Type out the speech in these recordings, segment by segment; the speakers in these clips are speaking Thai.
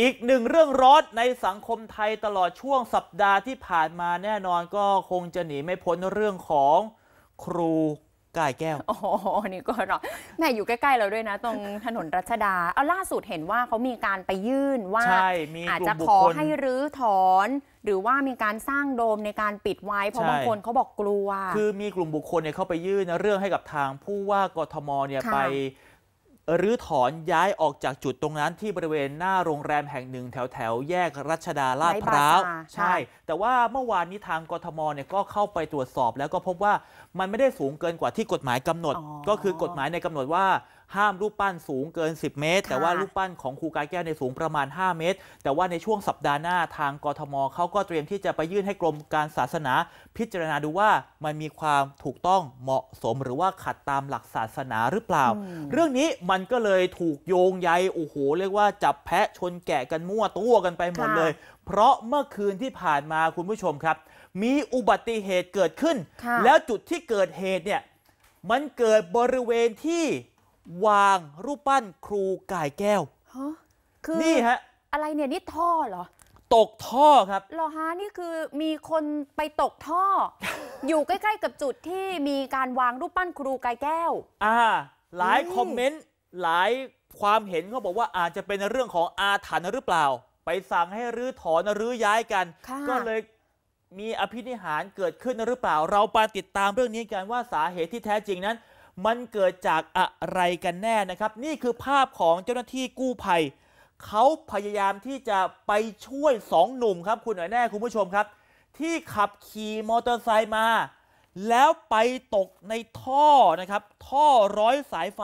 อีกหนึ่งเรื่องร้อนในสังคมไทยตลอดช่วงสัปดาห์ที่ผ่านมาแน่นอนก็คงจะหนีไม่พ้นเรื่องของครูกายแก้วอ๋อนี่ก็รอแม่อยู่ใกล้ ๆ เราด้วยนะตรงถนนรัชดา เอาล่าสุดเห็นว่าเขามีการไปยื่นว่าอาจจะขอให้รื้อถอน หรือว่ามีการสร้างโดมในการปิดไว้เพราะบางคนเขาบอกกลัว คือมีกลุ่มบุคคลเนี่ยเข้าไปยื่นเรื่องให้กับทางผู้ว่ากทมเนี่ยไปหรือถอนย้ายออกจากจุดตรงนั้นที่บริเวณหน้าโรงแรมแห่งหนึ่งแถวแถวแยกรัชดาลาดพร้าว ใช่ แต่ว่าเมื่อวานนี้ทางกทมเนี่ยก็เข้าไปตรวจสอบแล้วก็พบว่ามันไม่ได้สูงเกินกว่าที่กฎหมายกำหนด ก็คือกฎหมายในกำหนดว่าห้ามรูปปั้นสูงเกิน 10 เมตร แต่ว่ารูปปั้นของครูกายแก้วในสูงประมาณ 5 เมตร แต่ว่าในช่วงสัปดาห์หน้าทางกทมเขาก็เตรียมที่จะไปยื่นให้กรมการศาสนา พิจารณาดูว่ามันมีความถูกต้องเหมาะสมหรือว่าขัดตามหลักศาสนาหรือเปล่า เรื่องนี้มันก็เลยถูกโยงใยโอ้โห เรียกว่าจับแพะชนแกะกันมั่วตัวกันไปหมดเลย เพราะเมื่อคืนที่ผ่านมาคุณผู้ชมครับ มีอุบัติเหตุเกิดขึ้น แล้วจุดที่เกิดเหตุเนี่ยมันเกิดบริเวณที่วางรูปปั้นครูกายแก้วคือนี่ฮะ อะไรเนี่ยนี่ท่อเหรอ ตกท่อครับหรอฮะนี่คือมีคนไปตกท่อ อยู่ใกล้ๆกับจุดที่มีการวางรูปปั้นครูกายแก้ว อ่า หลายคอมเมนต์ หลายความเห็นเขาบอกว่าอาจจะเป็นเรื่องของอาถรรพ์หรือเปล่า ไปสั่งให้รื้อถอนรื้อย้ายกัน ก็เลยมีอภินิหารเกิดขึ้นหรือเปล่า เราไปติดตามเรื่องนี้กันว่าสาเหตุที่แท้จริงนั้นมันเกิดจากอะไรกันแน่นะครับ นี่คือภาพของเจ้าหน้าที่กู้ภัยเขาพยายามที่จะไปช่วยสองหนุ่มครับ คุณหน่อยแน่คุณผู้ชมครับ ที่ขับขี่มอเตอร์ไซค์มา แล้วไปตกในท่อนะครับท่อร้อยสายไฟ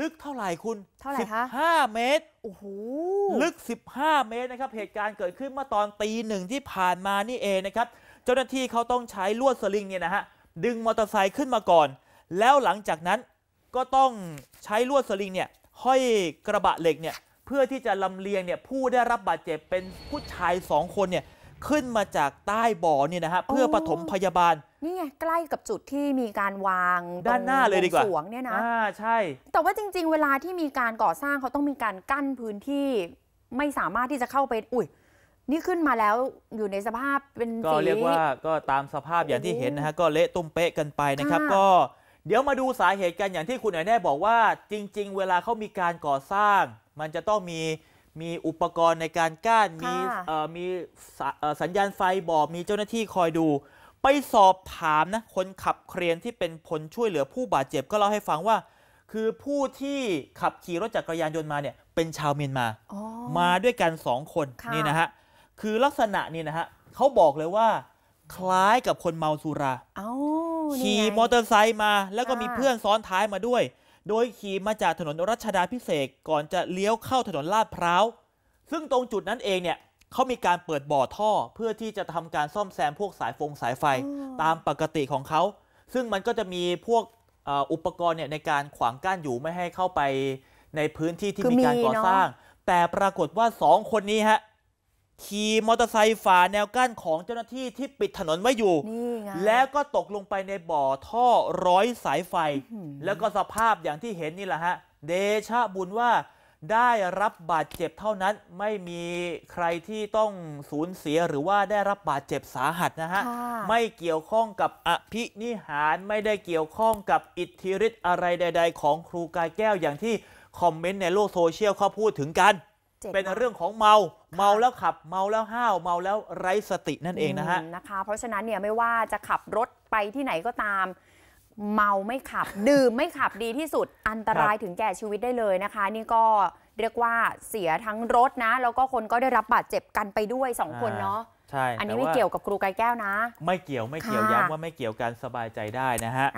ลึกเท่าไหร่คุณเท่าไหร่คะห้าเมตรโอ้โหลึก 15 เมตรนะครับเหตุการณ์เกิดขึ้นเมื่อตอนตีหนึ่งที่ผ่านมานี่เองนะครับ เจ้าหน้าที่เขาต้องใช้ลวดสลิงเนี่ยนะฮะดึงมอเตอร์ไซค์ขึ้นมาก่อนแล้วหลังจากนั้นก็ต้องใช้ลวดสลิงเนี่ย ห้อยกระบะเหล็กเนี่ย เพื่อที่จะลำเลียงเนี่ยผู้ได้รับบาดเจ็บเป็นผู้ชายสองคนเนี่ยขึ้นมาจากใต้บ่อเนี่ยนะฮะเพื่อปฐมพยาบาล นี่ไงใกล้กับจุดที่มีการวางด้านหน้าเลยดีกว่าสวงเนี่ยนะอ่าใช่ แต่ว่าจริง ๆ เวลาที่มีการก่อสร้างเขาต้องมีการกั้นพื้นที่ไม่สามารถที่จะเข้าไป อุ้ยนี่ขึ้นมาแล้วอยู่ในสภาพเป็นก็เรียกว่าก็ตามสภาพอย่างที่เห็นนะฮะก็เละตุ้มเป๊ะกันไปนะครับก็เดี๋ยวมาดูสาเหตุกัน อย่างที่คุณไอ้แน่บอกว่า จริงๆ เวลาเขามีการก่อสร้าง มันจะต้องมีมีอุปกรณ์ในการก้านมีมีสัญญาณไฟบอกมีเจ้าหน้าที่คอยดู ไปสอบถามนะคนขับเครนที่เป็นผลช่วยเหลือผู้บาดเจ็บก็เล่าให้ฟังว่า คือผู้ที่ขับขี่รถจักรยานยนต์มาเนี่ย เป็นชาวเมียนมามาด้วยกันสองคน นี่นะฮะคือลักษณะนี่นะฮะเขาบอกเลยว่า คล้ายกับคนเมาสุราขี่มอเตอร์ไซค์มาแล้วก็มีเพื่อนซ้อนท้ายมาด้วย โดยขี่มาจากถนนรัชดาพิเศษก่อนจะเลี้ยวเข้าถนนลาดพร้าว ซึ่งตรงจุดนั้นเองเนี่ยเขามีการเปิดบ่อท่อเพื่อที่จะทำการซ่อมแซมพวกสายฟงสายไฟตามปกติของเขา ซึ่งมันก็จะมีพวกอุปกรณ์เนี่ยในการขวางกั้นอยู่ไม่ให้เข้าไปในพื้นที่ที่มีการก่อสร้าง แต่ปรากฏว่าสองคนนี้ฮะขี่มอเตอร์ไซค์ฝ่าแนวกั้นของเจ้าหน้าที่ที่ปิดถนนไว้ อยู่ แล้วก็ตกลงไปในบ่อท่อร้อยสายไฟ แล้วก็สภาพอย่างที่เห็นนี่แหละฮะ เดชะบุญว่าได้รับบาดเจ็บเท่านั้น ไม่มีใครที่ต้องสูญเสียหรือว่าได้รับบาดเจ็บสาหัสนะฮะ ไม่เกี่ยวข้องกับอภินิหารไม่ได้เกี่ยวข้องกับอิทธิฤทธิ์อะไรใด ๆ ของครูกายแก้วอย่างที่คอมเมนต์ในโลกโซเชียลเขาพูดถึงกันเป็นเรื่องของเมาเมาแล้วขับเมาแล้วห้าว เมาแล้วไร้สตินั่นเองนะฮะนะคะ เพราะฉะนั้นเนี่ยไม่ว่าจะขับรถไปที่ไหนก็ตาม เมาไม่ขับ ดื่มไม่ขับดีที่สุดอันตรายถึงแก่ชีวิตได้เลยนะคะ นี่ก็เรียกว่าเสียทั้งรถนะแล้วก็คนก็ได้รับบาดเจ็บกันไปด้วย 2 คนเนาะใช่อันนี้ไม่เกี่ยวกับครูกายแก้วนะ ไม่เกี่ยวไม่เกี่ยวย้ำว่าไม่เกี่ยวกันสบายใจได้นะฮะ